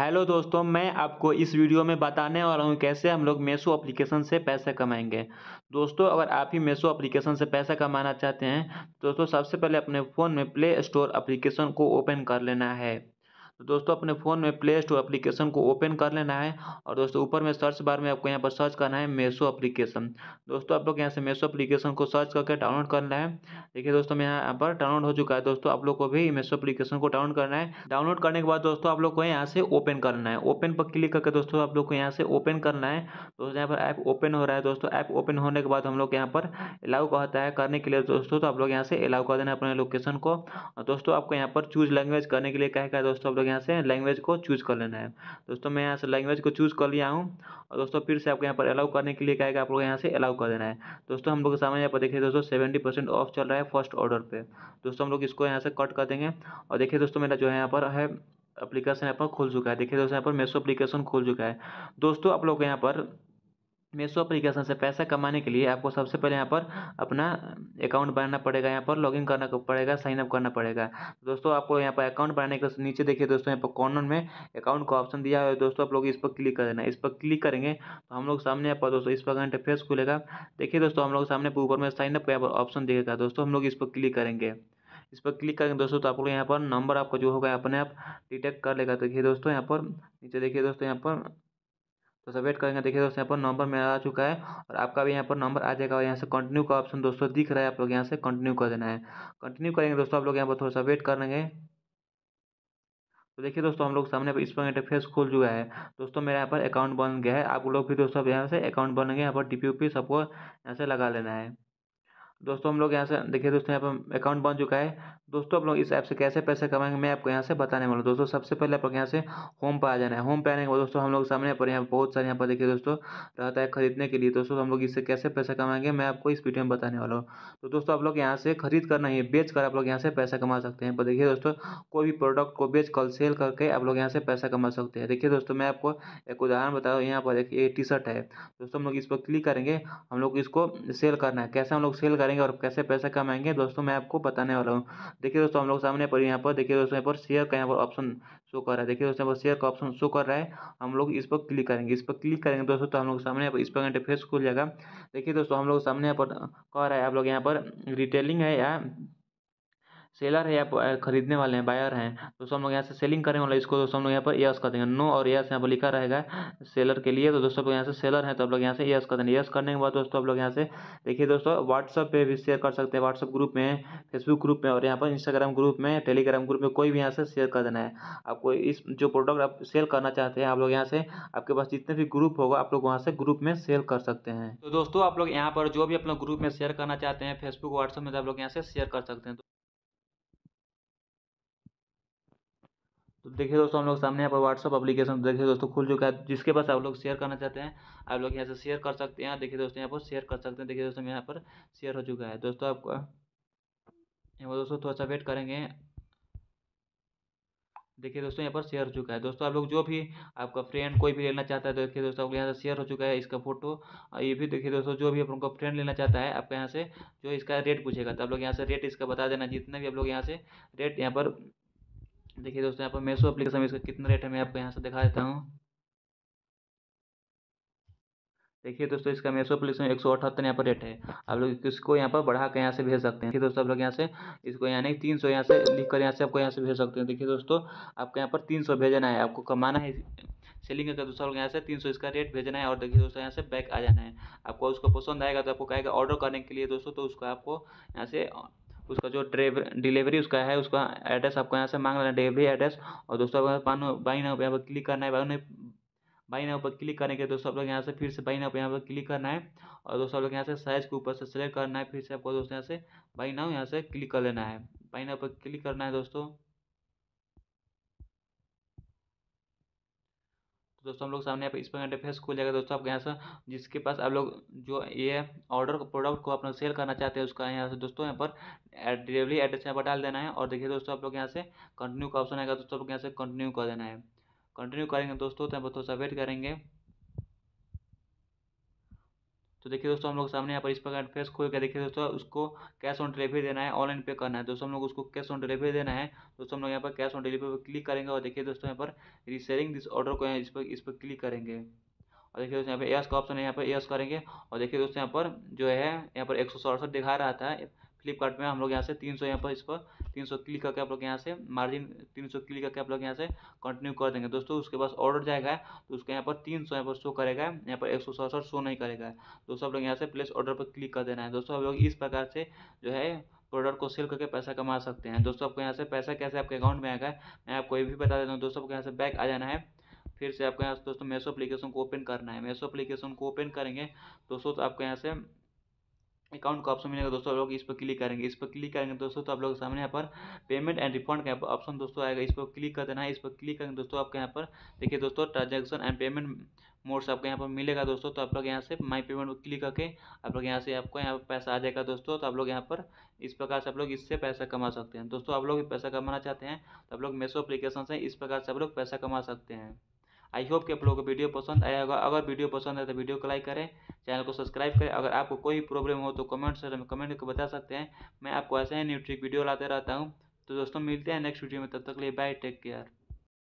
hello दोस्तों मैं आपको इस वीडियो में बताने वाला हूँ कैसे हम लोग मेसो एप्लीकेशन से पैसे कमाएंगे दोस्तों अगर आप ही मेसो एप्लीकेशन से पैसा कमाना चाहते हैं दोस्तों सबसे पहले अपने फ़ोन में प्ले स्टोर अप्लीकेशन को ओपन कर लेना है तो दोस्तों अपने फ़ोन में प्ले स्टोर अप्लीकेशन को ओपन कर लेना है और दोस्तों ऊपर में सर्च बार में आपको यहाँ पर सर्च करना है मेसो अप्लीकेशन दोस्तों आप लोग यहाँ से मेसो अप्लीकेशन को सर्च करके डाउनलोड करना है देखिए दोस्तों में यहाँ पर डाउनलोड हो चुका है दोस्तों आप लोग को भी इमेसो अपलीकेशन को डाउनलोड करना है डाउनलोड करने के बाद दोस्तों आप लोग को यहाँ से ओपन करना है ओपन पर क्लिक करके दोस्तों आप लोग को यहाँ से ओपन करना है दोस्तों यहाँ पर ऐप ओपन हो रहा है दोस्तों ऐप ओपन होने के बाद हम लोग यहाँ पर अलाउ कहता है करने के लिए दोस्तों तो आप लोग यहाँ से अलाउ कर देना अपने लोकेशन को और दोस्तों आपको यहाँ पर चूज लैंग्वेज करने के लिए कहेगा दोस्तों आप लोग यहाँ से लैंग्वेज को चूज कर लेना है दोस्तों मैं यहाँ से लैंग्वेज को चूज कर लिया हूँ और दोस्तों फिर से आपको यहाँ पर अलाउ करने के लिए क्या है आप लोग यहाँ से अलाउ कर देना है दोस्तों हम लोग के सामने यहाँ पर देखिए दोस्तों सेवेंटी परसेंट ऑफ चल रहा है फर्स्ट ऑर्डर पे दोस्तों हम लोग इसको यहाँ से कट कर देंगे और देखिए दोस्तों मेरा जो है यहाँ पर है अप्लीकेशन यहाँ पर खुल चुका है देखिए दोस्तों यहाँ पर मेसो अप्लीकेशन खुल चुका है दोस्तों आप लोग यहाँ पर मेसो अप्लीकेशन से पैसा कमाने के लिए आपको सबसे पहले यहाँ पर अपना अकाउंट बनाना पड़ेगा यहाँ पर लॉगिन करना पड़ेगा साइनअप करना पड़ेगा दोस्तों आपको यहाँ पर अकाउंट बनाने के नीचे देखिए दोस्तों यहाँ पर कॉर्नर में अकाउंट का ऑप्शन दिया है दोस्तों आप लोग इस पर क्लिक कर देना इस पर क्लिक करेंगे तो हम लोग सामने यहाँ पर दोस्तों इस पर इंटरफेस खुलेगा देखिए दोस्तों हम लोग सामने ऊपर में साइनअप अप का ऑप्शन देखेगा दोस्तों हम लोग इस पर क्लिक करेंगे इस पर क्लिक करेंगे दोस्तों तो आप लोग यहाँ पर नंबर आपका जो होगा अपने आप डिटेक्ट कर लेगा देखिए दोस्तों यहाँ पर नीचे देखिए दोस्तों यहाँ पर तो सब वेट करेंगे देखिए दोस्तों यहाँ पर नंबर मेरा आ चुका है और आपका भी यहाँ पर नंबर आ जाएगा और यहाँ से कंटिन्यू का ऑप्शन दोस्तों दिख रहा है आप लोग यहाँ से कंटिन्यू कर देना है कंटिन्यू करेंगे दोस्तों आप लोग यहाँ पर थोड़ा सा वेट करेंगे तो देखिए दोस्तों हम लोग सामने पर पर इंटरफेस खुल चुका है दोस्तों मेरा यहाँ पर अकाउंट बन गया है आप लोग भी दोस्तों यहाँ से अकाउंट बनेंगे यहाँ पर डी पी सबको यहाँ से लगा लेना है दोस्तों हम लोग यहाँ से देखिए दोस्तों यहाँ पर अकाउंट बन चुका है दोस्तों आप लोग इस ऐप से कैसे पैसे कमाएंगे मैं आपको यहाँ से बताने वाला हूँ दोस्तों सबसे पहले आप लोग यहाँ से होम पर आ जाना है होम पे आने के बाद दोस्तों हम लोग सामने पर यहाँ बहुत सारे यहाँ पर देखिए दोस्तों रहता है खरीदने के लिए दोस्तों हम लोग इससे कैसे पैसा कमाएंगे मैं आपको इस वीडियो में बताने वाला हूँ तो दोस्तों आप लोग यहाँ से खरीद कर नहीं बेच कर आप लोग यहाँ से पैसा कमा सकते हैं पर देखिए दोस्तों कोई भी प्रोडक्ट को बेच कर सेल करके आप लोग यहाँ से पैसा कमा सकते हैं देखिए दोस्तों मैं आपको एक उदाहरण बता रहा हूँ यहाँ पर एक टी शर्ट है दोस्तों हम लोग इस पर क्लिक करेंगे हम लोग इसको सेल करना है कैसे हम लोग सेल करें करेंगे और कैसे पैसे कमाएंगे दोस्तों मैं आपको बताने वाला हूँ देखिए दोस्तों हम लोग सामने पर यहाँ पर देखिए दोस्तों यहाँ पर शेयर का यहाँ पर ऑप्शन शो कर रहा है देखिए दोस्तों यहाँ पर शेयर का ऑप्शन शो कर रहा है हम लोग इस पर क्लिक करेंगे इस पर क्लिक करेंगे दोस्तों तो हम लोग सामने यहाँ पर इस पर इंटरफेस खुल जाएगा देखिए दोस्तों हम लोग सामने यहाँ पर कह रहा है आप लोग यहाँ पर रिटेलिंग है या सेलर है या खरीदने वाले हैं बायर हैं दोस्तों हम लोग यहाँ से सेलिंग करने वाले इसको दोस्तों हम लोग यहाँ पर यस कर देंगे नो और यस यहाँ पर लिखा रहेगा सेलर के लिए तो दोस्तों यहाँ से सेलर है तो आप लोग यहाँ से यस कर देंगे यस करने के बाद दोस्तों आप लोग यहाँ से देखिए दोस्तों व्हाट्सअप पर भी शेयर कर सकते हैं व्हाट्सअप ग्रुप में फेसबुक ग्रुप में और यहाँ पर इंस्टाग्राम ग्रुप में टेलीग्राम ग्रुप में कोई भी यहाँ से शेयर कर देना है आपको इस जो प्रोडक्ट आप सेल करना चाहते हैं आप लोग यहाँ से आपके पास जितने भी ग्रुप होगा आप लोग वहाँ से ग्रुप में सेल कर सकते हैं तो दोस्तों आप लोग यहाँ पर जो भी अपना ग्रुप में शेयर करना चाहते हैं फेसबुक व्हाट्सअप में तो आप लोग यहाँ से शेयर कर सकते हैं तो देखिए दोस्तों हम लोग सामने यहाँ पर व्हाट्सअप अपलीकेशन तो देखिए दोस्तों खुल चुका है जिसके पास आप लोग शेयर करना चाहते हैं आप लोग यहाँ से शेयर हाँ, कर सकते हैं देखिए दोस्तों यहाँ पर शेयर कर सकते हैं देखिए दोस्तों यहाँ पर शेयर हो चुका है दोस्तों आपका यहाँ पर दोस्तों थोड़ा सा वेट करेंगे देखिए दोस्तों यहाँ पर शेयर हो चुका है दोस्तों आप लोग जो भी आपका फ्रेंड कोई भी लेना चाहता है तो देखिए दोस्तों आप यहाँ से शेयर हो चुका है इसका फोटो और ये भी देखिए दोस्तों जो भी आप लोग फ्रेंड लेना चाहता है आपका यहाँ से जो इसका रेट पूछेगा तो आप लोग यहाँ से रेट इसका बता देना जितना भी आप लोग यहाँ से रेट यहाँ पर देखिए दोस्तों यहाँ पर मेसो एप्लीकेशन इसका कितना रेट है मैं आपको यहाँ से दिखा देता हूँ देखिए दोस्तों इसका मेसो एप्लीकेशन एक सौ अठहत्तर यहाँ पर रेट है आप लोग इसको यहाँ पर बढ़ा कर यहाँ से भेज सकते हैं देखिए दोस्तों आप लोग यहाँ से इसको यानी तीन सौ यहाँ से लिख कर यहाँ से आपको यहाँ से भेज सकते हैं देखिए दोस्तों आपको यहाँ पर तीन सौ भेजना है आपको कमाना है सेलिंग करके दूसरा लोग यहाँ से तीन सौ इसका रेट भेजना है और देखिए दोस्तों यहाँ से बैक आ जाना है आपको उसको पसंद आएगा तो आपको कहेगा ऑर्डर करने के लिए दोस्तों तो उसको आपको यहाँ से उसका जो डिलीवरी उसका है उसका एड्रेस आपको यहाँ से मांग लेना डिलीवरी एड्रेस और दोस्तों आपको बाई नाउ यहाँ पर क्लिक करना है बाई बाई नाउ पर क्लिक करने के दोस्तों आप लोग यहाँ से फिर से बाई नाउ पर यहाँ पर क्लिक करना है और दोस्तों आप लोग यहाँ से साइज के ऊपर से सेलेक्ट करना है फिर से आपको दोस्तों यहाँ से बाई नाउ यहाँ से क्लिक कर लेना है बाई नाउ पर क्लिक करना है दोस्तों तो दोस्तों हम लोग सामने यहाँ पे इस पर इंटरफेस खुल जाएगा दोस्तों आप यहाँ से जिसके पास आप लोग जो ये ऑर्डर प्रोडक्ट को अपना सेल करना चाहते हैं उसका यहाँ से दोस्तों यहाँ पर डिलीवरी एड्रेस यहाँ पर डाल देना है और देखिए दोस्तों आप लोग यहाँ से कंटिन्यू का ऑप्शन आएगा दोस्तों आप लोग यहाँ से कंटिन्यू कर देना है कंटिन्यू करेंगे दोस्तों तो यहाँ पर थोड़ा सा वेट करेंगे तो देखिए दोस्तों हम लोग सामने यहाँ पर इस प्रकार फेस खोल के देखिए दोस्तों उसको कैश ऑन डिलीवरी देना है ऑनलाइन पे करना है दोस्तों हम लोग उसको कैश ऑन डिलीवरी देना है दोस्तों हम लोग यहाँ पर कैश ऑन डिलीवरी पर क्लिक करेंगे और देखिए दोस्तों यहाँ पर रिसेलिंग दिस ऑर्डर को इस पर इस पर क्लिक करेंगे और देखिए दोस्तों यहाँ पर एस का ऑप्शन है यहाँ पर एस करेंगे और देखिए दोस्तों यहाँ पर जो है यहाँ पर एक दिखा रहा था फ्लिपकार्ट में हम लोग यहाँ से तीन सौ यहाँ पर इस पर तीन सौ क्लिक करके आप लोग यहाँ से मार्जिन तीन सौ क्लिक करके आप लोग यहाँ से कंटिन्यू कर देंगे दोस्तों उसके पास ऑर्डर जाएगा तो उसके यहाँ पर तीन सौ यहाँ पर शो करेगा यहाँ पर एक सौ सड़सठ शो नहीं करेगा दोस्तों आप लोग यहाँ से प्लेस ऑर्डर पर क्लिक कर देना है दोस्तों आप लोग इस प्रकार से जो है प्रोडक्ट को सेल करके पैसा कमा सकते हैं दोस्तों आपको यहाँ से पैसा कैसे आपके अकाउंट में आएगा मैं आपको ये भी बता देता हूँ दोस्तों आपको यहाँ से बैक आ जाना है फिर से आपको यहाँ से दोस्तों मेसो एप्लीकेशन को ओपन करना है मेसो एप्लीकेशन को ओपन करेंगे दोस्तों तो आपको यहाँ से अकाउंट का ऑप्शन मिलेगा दोस्तों आप लोग इस पर क्लिक करेंगे इस पर क्लिक करेंगे दोस्तों तो आप लोग सामने यहाँ पर पेमेंट एंड रिफंड का ऑप्शन दोस्तों आएगा इस पर क्लिक कर देना है इस पर क्लिक करेंगे दोस्तों आपके यहाँ पर देखिए दोस्तों ट्रांजैक्शन एंड पेमेंट मोड्स आपको यहाँ पर मिलेगा दोस्तों तो आप लोग यहाँ से माई पेमेंट को क्लिक करके आप लोग यहाँ से आपको यहाँ पर पैसा आ जाएगा दोस्तों तो आप लोग यहाँ पर इस प्रकार से आप लोग इससे पैसा कमा सकते हैं दोस्तों आप लोग भी पैसा कमाना चाहते हैं तो आप लोग मेसो अप्लीकेशन से इस प्रकार से आप लोग पैसा कमा सकते हैं आई होप कि आप लोगों को वीडियो पसंद आया होगा अगर वीडियो पसंद आए तो वीडियो को लाइक करें चैनल को सब्सक्राइब करें अगर आपको कोई प्रॉब्लम हो तो कमेंट से कमेंट करके बता सकते हैं मैं आपको ऐसे ही न्यूट्रिक वीडियो लाते रहता हूँ तो दोस्तों मिलते हैं नेक्स्ट वीडियो में तब तक लिए बाय टेक केयर